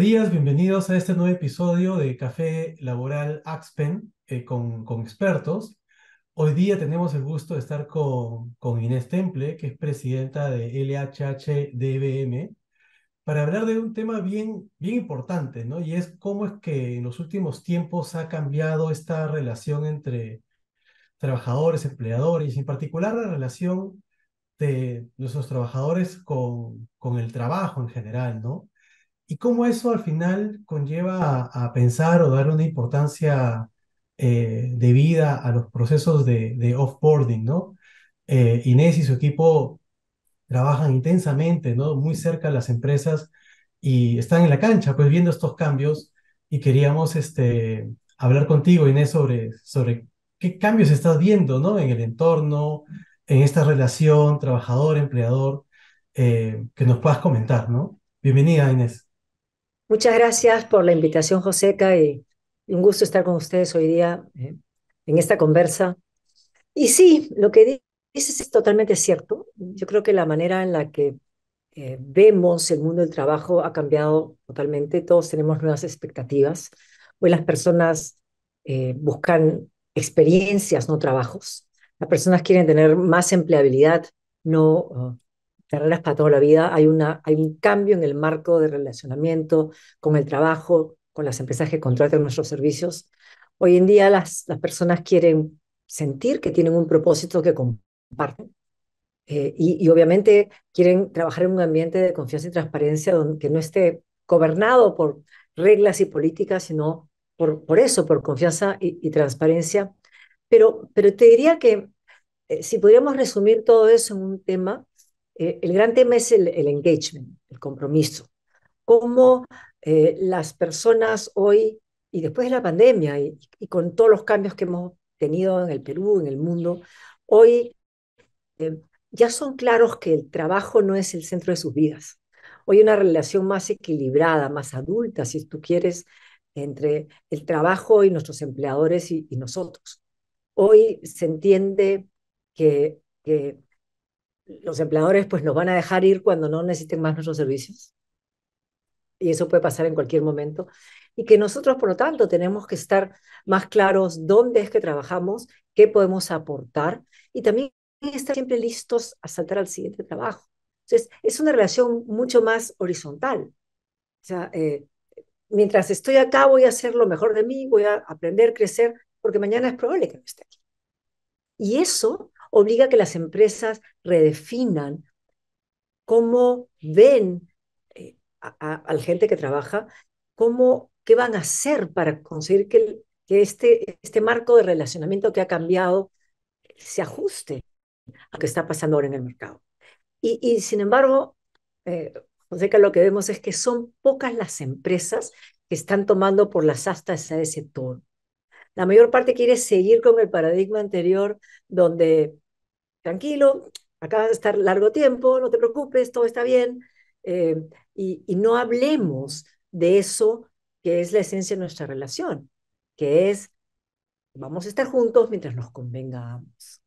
días, bienvenidos a este nuevo episodio de Café Laboral Axpen eh, con, con, expertos. Hoy día tenemos el gusto de estar con, con Inés Temple, que es presidenta de LHHDBM para hablar de un tema bien, bien importante, ¿no? Y es cómo es que en los últimos tiempos ha cambiado esta relación entre trabajadores, empleadores, y en particular la relación de nuestros trabajadores con, con el trabajo en general, ¿no? y cómo eso al final conlleva a, pensar o dar una importancia eh, de vida a los procesos de, offboarding, ¿no? Eh, Inés y su equipo trabajan intensamente, ¿no? Muy cerca de las empresas y están en la cancha, pues viendo estos cambios y queríamos este, hablar contigo, Inés, sobre, sobre qué cambios estás viendo, ¿no? En el entorno, en esta relación trabajador-empleador, eh, que nos puedas comentar, ¿no? Bienvenida, Inés. Muchas gracias por la invitación, Joseca, y un gusto estar con ustedes hoy día eh, en esta conversa. Y sí, lo que dices es totalmente cierto. Yo creo que la manera en la que eh, vemos el mundo del trabajo ha cambiado totalmente. Todos tenemos nuevas expectativas. Hoy las personas eh, buscan experiencias, no trabajos. Las personas quieren tener más empleabilidad, no oh, carreras para toda la vida, hay, una, hay un cambio en el marco de relacionamiento con el trabajo, con las empresas que contratan nuestros servicios. Hoy en día las, las personas quieren sentir que tienen un propósito que comparten eh, y, y, obviamente quieren trabajar en un ambiente de confianza y transparencia donde, que no esté gobernado por reglas y políticas, sino por, por eso, por confianza y, transparencia. Pero, pero te diría que eh, si pudiéramos resumir todo eso en un tema, eh, el gran tema es el, engagement, el compromiso. Cómo eh, las personas hoy, y después de la pandemia, y, con todos los cambios que hemos tenido en el Perú, en el mundo, hoy eh, ya son claros que el trabajo no es el centro de sus vidas. Hoy hay una relación más equilibrada, más adulta, si tú quieres, entre el trabajo y nuestros empleadores y, nosotros. Hoy se entiende que, que los empleadores pues nos van a dejar ir cuando no necesiten más nuestros servicios. Y eso puede pasar en cualquier momento. Y que nosotros, por lo tanto, tenemos que estar más claros dónde es que trabajamos, qué podemos aportar y también estar siempre listos a saltar al siguiente trabajo. Entonces, es una relación mucho más horizontal. O sea, eh, mientras estoy acá voy a hacer lo mejor de mí, voy a aprender, crecer, porque mañana es probable que no esté aquí. Y eso obliga que las empresas redefinan cómo ven eh, a, la gente que trabaja, cómo, qué van a hacer para conseguir que, este, este marco de relacionamiento que ha cambiado se ajuste a lo que está pasando ahora en el mercado. Y, sin embargo, eh, lo que vemos es que son pocas las empresas que están tomando por las astas a ese tono. La mayor parte quiere seguir con el paradigma anterior, donde tranquilo, acabas de estar largo tiempo, no te preocupes, todo está bien. Eh, y, y no hablemos de eso que es la esencia de nuestra relación, que es vamos a estar juntos mientras nos convengamos.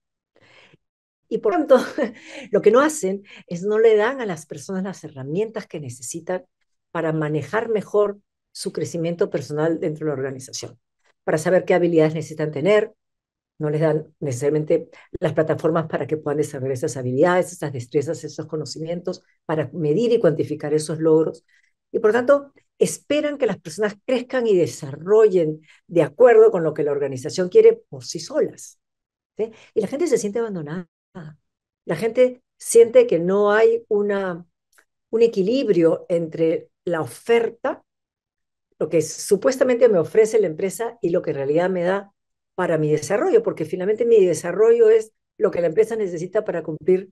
Y por tanto, lo que no hacen es no le dan a las personas las herramientas que necesitan para manejar mejor su crecimiento personal dentro de la organización, para saber qué habilidades necesitan tener, no les dan necesariamente las plataformas para que puedan desarrollar esas habilidades, esas destrezas, esos conocimientos, para medir y cuantificar esos logros. Y por tanto, esperan que las personas crezcan y desarrollen de acuerdo con lo que la organización quiere por sí solas. Y la gente se siente abandonada. La gente siente que no hay una, un equilibrio entre la oferta, lo que supuestamente me ofrece la empresa y lo que en realidad me da para mi desarrollo, porque finalmente mi desarrollo es lo que la empresa necesita para cumplir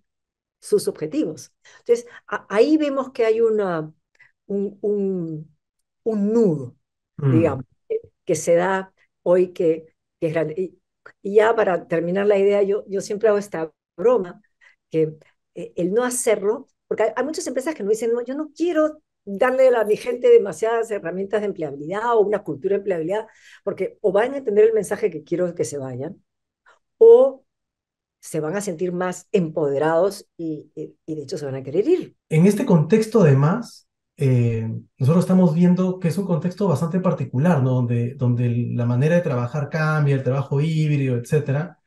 sus objetivos. Entonces, ahí vemos que hay una, un, un, nudo, mm. digamos, que, se da hoy que, es grande. Y, ya para terminar la idea, yo, yo siempre hago esta broma, que eh, el no hacerlo, porque hay, muchas empresas que nos dicen, no, yo no quiero darle a mi gente demasiadas herramientas de empleabilidad o una cultura de empleabilidad, porque o van a entender el mensaje que quiero que se vayan, o se van a sentir más empoderados y, de hecho se van a querer ir. En este contexto, además, eh, nosotros estamos viendo que es un contexto bastante particular, Donde, donde la manera de trabajar cambia, el trabajo híbrido, etcétera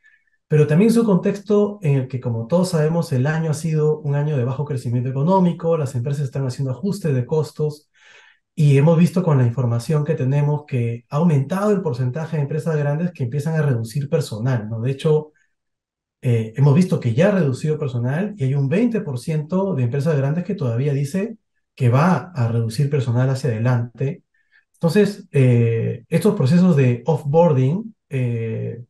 pero también su contexto en el que, como todos sabemos, el año ha sido un año de bajo crecimiento económico, las empresas están haciendo ajustes de costos y hemos visto con la información que tenemos que ha aumentado el porcentaje de empresas grandes que empiezan a reducir personal, ¿no? De hecho, eh, hemos visto que ya ha reducido personal y hay un 20% de empresas grandes que todavía dice que va a reducir personal hacia adelante. Entonces, eh, estos procesos de offboarding eh,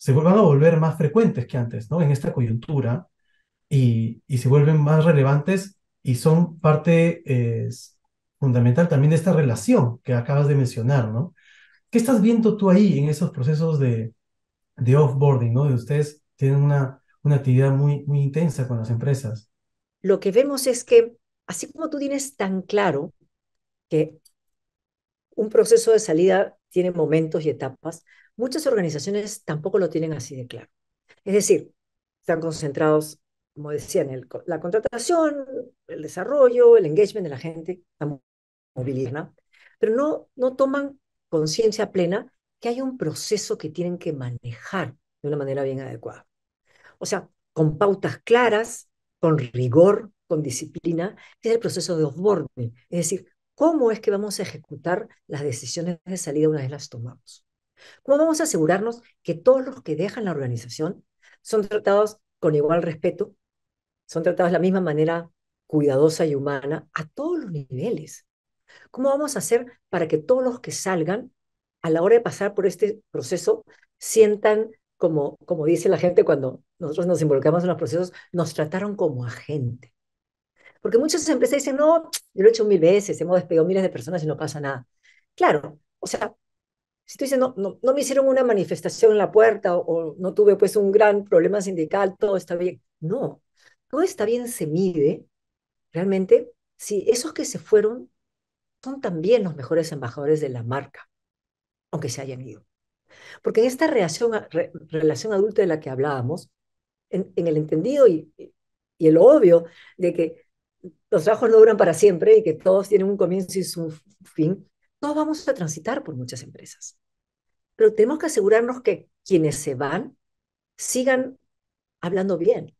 se vuelvan a volver más frecuentes que antes, ¿no? En esta coyuntura y, se vuelven más relevantes y son parte fundamental también de esta relación que acabas de mencionar, ¿no? ¿Qué estás viendo tú ahí en esos procesos de, de offboarding, ¿no? De ustedes tienen una, una actividad muy, muy intensa con las empresas. Lo que vemos es que, así como tú tienes tan claro que un proceso de salida tiene momentos y etapas, Muchas organizaciones tampoco lo tienen así de claro. Es decir, están concentrados, como decía, en la contratación, el desarrollo, el engagement de la gente, estamos movilizando, pero no, no toman conciencia plena que hay un proceso que tienen que manejar de una manera bien adecuada. O sea, con pautas claras, con rigor, con disciplina, es el proceso de offboarding. Es decir, cómo es que vamos a ejecutar las decisiones de salida una vez las tomamos. ¿Cómo vamos a asegurarnos que todos los que dejan la organización son tratados con igual respeto, son tratados de la misma manera cuidadosa y humana a todos los niveles? ¿Cómo vamos a hacer para que todos los que salgan a la hora de pasar por este proceso sientan, como, como dice la gente cuando nosotros nos involucramos en los procesos, nos trataron como agente? Porque muchas empresas dicen, no, yo lo he hecho mil veces, hemos despedido miles de personas y no pasa nada. Claro, o sea, si tú dices, no, no, me hicieron una manifestación en la puerta o, no tuve pues un gran problema sindical, todo está bien. No, todo está bien se mide realmente si esos que se fueron son también los mejores embajadores de la marca, aunque se hayan ido. Porque en esta relación, relación adulta de la que hablábamos, en, el entendido y, y, el obvio de que los trabajos no duran para siempre y que todos tienen un comienzo y su fin, todos vamos a transitar por muchas empresas. Pero tenemos que asegurarnos que quienes se van sigan hablando bien.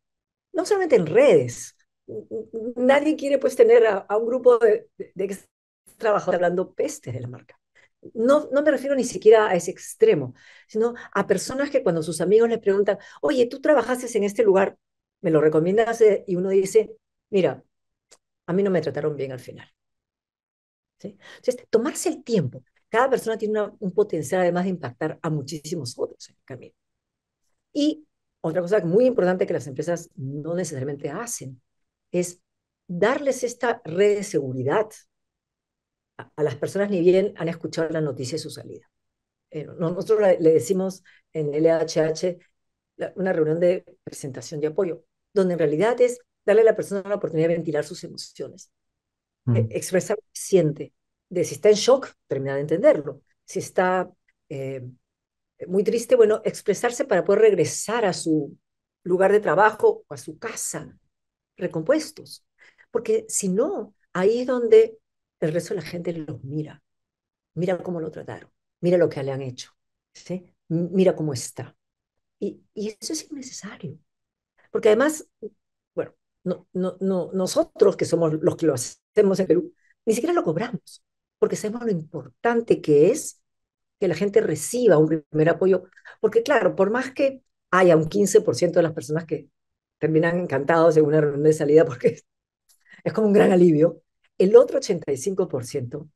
No solamente en redes. Nadie quiere pues tener a, un grupo de, de, trabajadores hablando pestes de la marca. No, no, me refiero ni siquiera a ese extremo, sino a personas que cuando sus amigos les preguntan, oye, tú trabajaste en este lugar, ¿me lo recomiendas? Eh, y uno dice, mira, a mí no me trataron bien al final. Entonces, tomarse el tiempo. Cada persona tiene un potencial además de impactar a muchísimos otros en el camino. Y otra cosa muy importante que las empresas no necesariamente hacen es darles esta red de seguridad. A, las personas ni bien han escuchado la noticia de su salida. Eh, nosotros le decimos en LHH una reunión de presentación de apoyo, donde en realidad es darle a la persona la oportunidad de ventilar sus emociones expresar lo que siente. De si está en shock, terminar de entenderlo. Si está eh, muy triste, bueno, expresarse para poder regresar a su lugar de trabajo o a su casa recompuestos. Porque si no, ahí es donde el resto de la gente los mira. Mira cómo lo trataron, mira lo que le han hecho, ¿sí? mira cómo está. Y, eso es innecesario. Porque además, bueno, no, no, no, nosotros que somos los que lo hacemos, hacemos en Perú, ni siquiera lo cobramos, porque sabemos lo importante que es que la gente reciba un primer apoyo, porque claro, por más que haya un 15% de las personas que terminan encantados en una reunión de salida porque es como un gran alivio, el otro 85%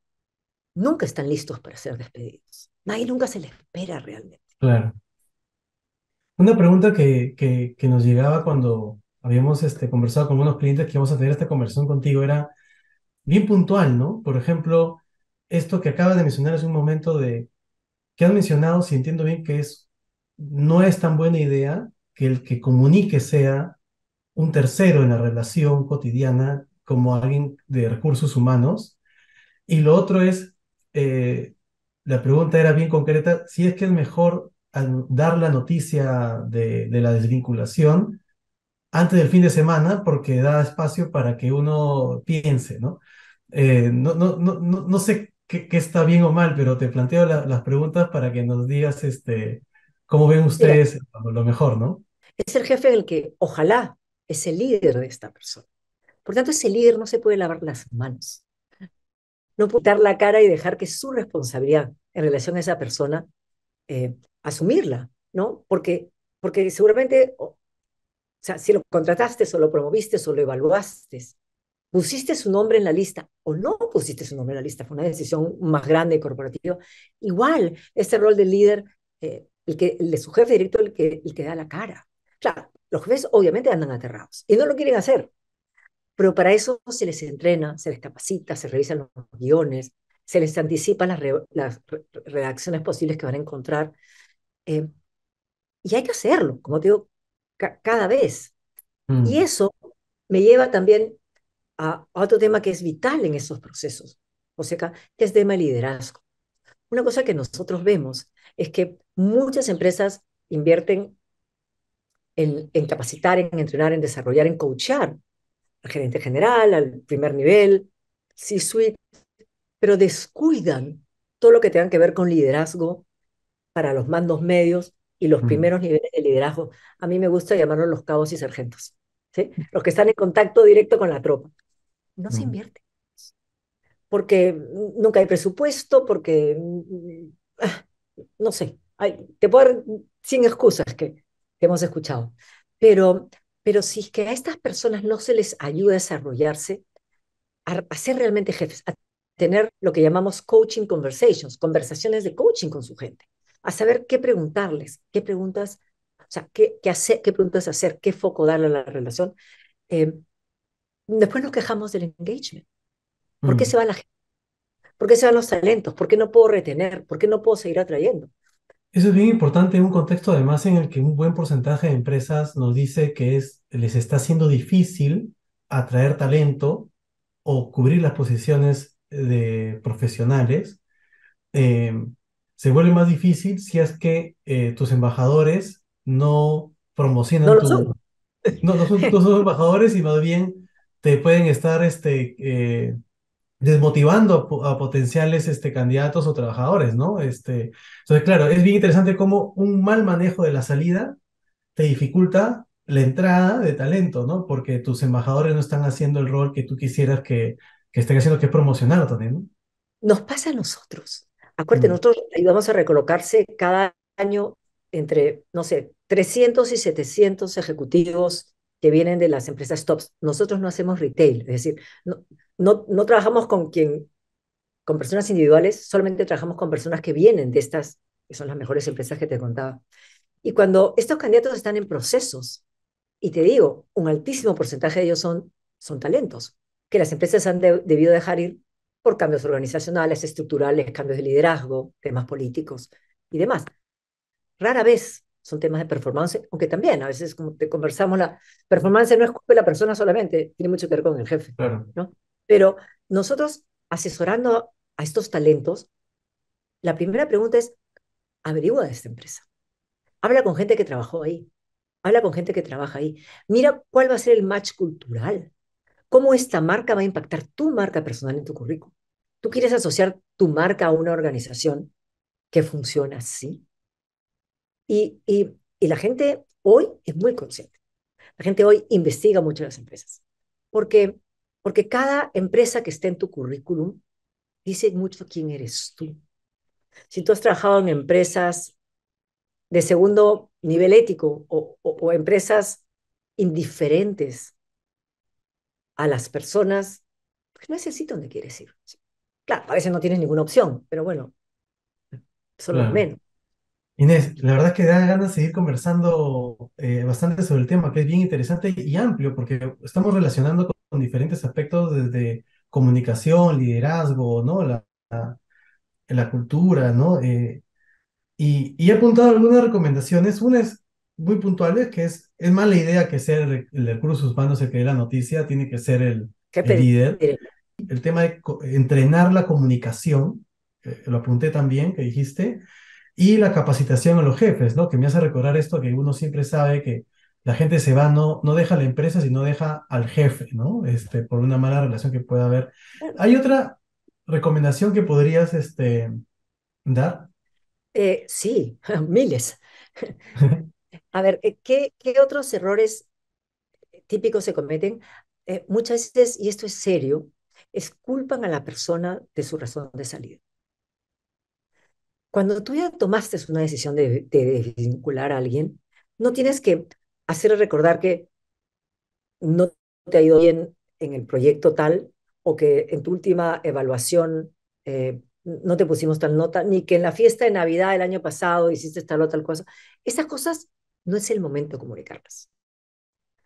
nunca están listos para ser despedidos. Nadie nunca se les espera realmente. Claro. Una pregunta que, que, que nos llegaba cuando habíamos este, conversado con unos clientes que íbamos a tener esta conversación contigo era, bien puntual, ¿no? Por ejemplo, esto que acaba de mencionar es un momento de que han mencionado, si entiendo bien, que es no es tan buena idea que el que comunique sea un tercero en la relación cotidiana como alguien de recursos humanos. Y lo otro es, eh, la pregunta era bien concreta, si es que es mejor dar la noticia de, de, la desvinculación antes del fin de semana porque da espacio para que uno piense, ¿no? Eh, no, no, no, no, sé qué, está bien o mal, pero te planteo las preguntas para que nos digas este, cómo ven ustedes lo mejor, ¿no? Es el jefe el que ojalá es el líder de esta persona. Por tanto, ese líder no se puede lavar las manos. No puede la cara y dejar que su responsabilidad en relación a esa persona, eh, asumirla, ¿no? Porque, porque seguramente, o, sea, si lo contrataste o lo promoviste o lo evaluaste, pusiste su nombre en la lista o no pusiste su nombre en la lista, fue una decisión más grande y corporativa. Igual, este rol del líder, eh, el, que, el de su jefe directo, el que, el que da la cara. Claro, los jefes obviamente andan aterrados y no lo quieren hacer, pero para eso se les entrena, se les capacita, se revisan los guiones, se les anticipa las, reacciones posibles que van a encontrar. Eh, y hay que hacerlo, como te digo, cada vez. Y mm. eso me lleva también a, otro tema que es vital en esos procesos, o sea, que es tema de liderazgo. Una cosa que nosotros vemos es que muchas empresas invierten en, capacitar, en entrenar, en desarrollar, en coachar al gerente general, al primer nivel, C-suite, pero descuidan todo lo que tenga que ver con liderazgo para los mandos medios y los primeros niveles de liderazgo. A mí me gusta llamarlos los cabos y sargentos, ¿sí? Mm. los que están en contacto directo con la tropa no se invierte. Porque nunca hay presupuesto, porque, mm, ah, no sé, hay, te puedo dar excusas que, hemos escuchado. Pero, pero si es que a estas personas no se les ayuda a desarrollarse, a, ser realmente jefes, a tener lo que llamamos coaching conversations, conversaciones de coaching con su gente, a saber qué preguntarles, qué preguntas, o sea, qué, qué hacer, qué preguntas hacer, qué foco darle a la relación, eh, Después nos quejamos del engagement. ¿Por qué mm. se va la gente? ¿Por qué se van los talentos? ¿Por qué no puedo retener? ¿Por qué no puedo seguir atrayendo? Eso es bien importante en un contexto además en el que un buen porcentaje de empresas nos dice que es, les está siendo difícil atraer talento o cubrir las posiciones de profesionales. Em, se vuelve más difícil si es que eh, tus embajadores no promocionan no tu... No, no son, no embajadores y más bien te pueden estar este, eh, desmotivando a, potenciales este, candidatos o trabajadores, ¿no? Este, entonces, claro, es bien interesante cómo un mal manejo de la salida te dificulta la entrada de talento, ¿no? Porque tus embajadores no están haciendo el rol que tú quisieras que, que estén haciendo, que es promocionarlo también, Nos pasa a nosotros. Acuérdate, mm. nosotros ayudamos a recolocarse cada año entre, no sé, 300 y 700 ejecutivos que vienen de las empresas tops. Nosotros no hacemos retail, es decir, no, no, no trabajamos con quien con personas individuales, solamente trabajamos con personas que vienen de estas, que son las mejores empresas que te contaba. Y cuando estos candidatos están en procesos, y te digo, un altísimo porcentaje de ellos son, son talentos, que las empresas han debido dejar ir por cambios organizacionales, estructurales, cambios de liderazgo, temas políticos y demás. Rara vez son temas de performance, aunque también a veces, como te conversamos, la performance no es culpa de la persona solamente, tiene mucho que ver con el jefe, Pero nosotros asesorando a estos talentos, la primera pregunta es, averigua de esta empresa. Habla con gente que trabajó ahí. Habla con gente que trabaja ahí. Mira cuál va a ser el match cultural. Cómo esta marca va a impactar tu marca personal en tu currículum. ¿Tú quieres asociar tu marca a una organización que funciona así? Y, la gente hoy es muy consciente. La gente hoy investiga mucho las empresas. Porque, porque cada empresa que está en tu currículum dice mucho quién eres tú. Si tú has trabajado en empresas de segundo nivel ético o, empresas indiferentes a las personas, pues no es el donde quieres ir. Claro, a veces no tienes ninguna opción, pero bueno, son los menos. Inés, la verdad es que da ganas de seguir conversando eh, bastante sobre el tema, que es bien interesante y amplio, porque estamos relacionando con, diferentes aspectos desde comunicación, liderazgo, ¿no? La, la, cultura, ¿no? Eh, y, y, he apuntado algunas recomendaciones. Una es muy puntual, que es, es mala idea que sea el, el sus humanos el que dé la noticia, tiene que ser el, el líder. El tema de entrenar la comunicación, eh, lo apunté también, que dijiste, y la capacitación a los jefes, ¿no? Que me hace recordar esto que uno siempre sabe que la gente se va, no, no deja a la empresa, sino deja al jefe, ¿no? Este, por una mala relación que pueda haber. ¿Hay otra recomendación que podrías este, dar? Eh, sí, miles. a ver, eh, ¿qué, otros errores típicos se cometen? Eh, muchas veces, y esto es serio, es culpan a la persona de su razón de salida. Cuando tú ya tomaste una decisión de, desvincular a alguien, no tienes que hacer recordar que no te ha ido bien en el proyecto tal o que en tu última evaluación eh, no te pusimos tal nota, ni que en la fiesta de Navidad del año pasado hiciste tal o tal cosa. Esas cosas no es el momento de comunicarlas.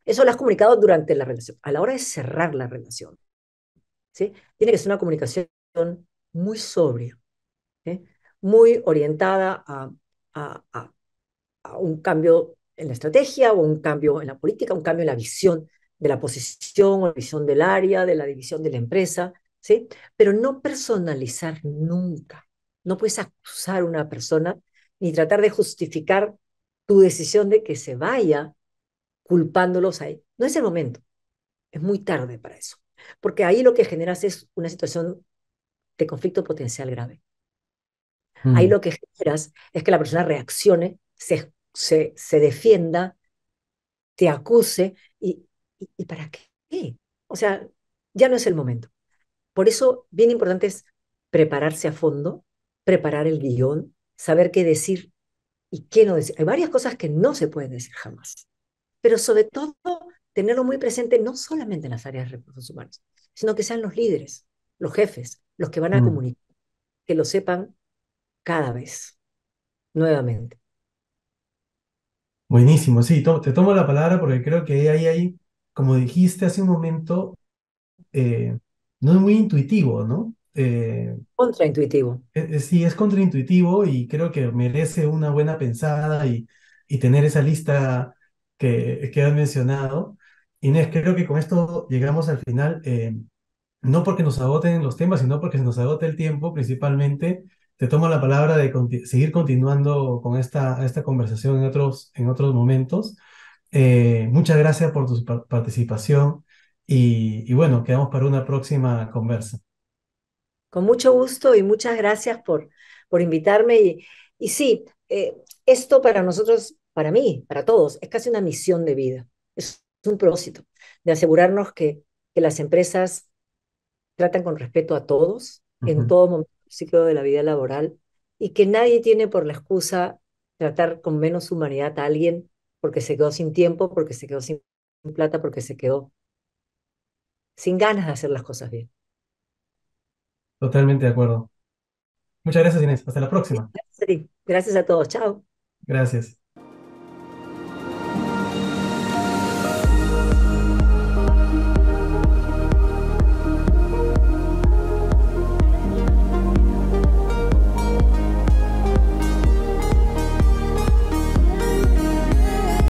Eso lo has comunicado durante la relación, a la hora de cerrar la relación. ¿sí? Tiene que ser una comunicación muy sobria. ¿eh? muy orientada a, a, a, un cambio en la estrategia o un cambio en la política, un cambio en la visión de la posición o la visión del área, de la división de la empresa, ¿sí? Pero no personalizar nunca. No puedes acusar a una persona ni tratar de justificar tu decisión de que se vaya culpándolos ahí. No es el momento. Es muy tarde para eso. Porque ahí lo que generas es una situación de conflicto potencial grave. Ahí mm. lo que generas es que la persona reaccione, se, defienda, te acuse y, y, para qué. O sea, ya no es el momento. Por eso, bien importante es prepararse a fondo, preparar el guión, saber qué decir y qué no decir. Hay varias cosas que no se pueden decir jamás, pero sobre todo tenerlo muy presente no solamente en las áreas de recursos humanos, sino que sean los líderes, los jefes, los que van a mm. comunicar, que lo sepan cada vez, nuevamente. Buenísimo, sí, te tomo la palabra porque creo que ahí hay, como dijiste hace un momento, eh, no es muy intuitivo, ¿no? Eh, contraintuitivo. Eh, sí, es contraintuitivo y creo que merece una buena pensada y, y tener esa lista que, que has mencionado. Inés, creo que con esto llegamos al final, no porque nos agoten los temas, sino porque se nos agote el tiempo principalmente te tomo la palabra de seguir continuando con esta, esta conversación en otros, en otros momentos. Eh, muchas gracias por tu participación y, bueno, quedamos para una próxima conversa. Con mucho gusto y muchas gracias por, por invitarme. Y, y sí, eh, esto para nosotros, para mí, para todos, es casi una misión de vida. Es un propósito de asegurarnos que, que las empresas tratan con respeto a todos en todo momento quedó de la vida laboral y que nadie tiene por la excusa tratar con menos humanidad a alguien porque se quedó sin tiempo, porque se quedó sin plata, porque se quedó sin ganas de hacer las cosas bien. Totalmente de acuerdo. Muchas gracias, Inés. Hasta la próxima. gracias a todos. Chao. Gracias.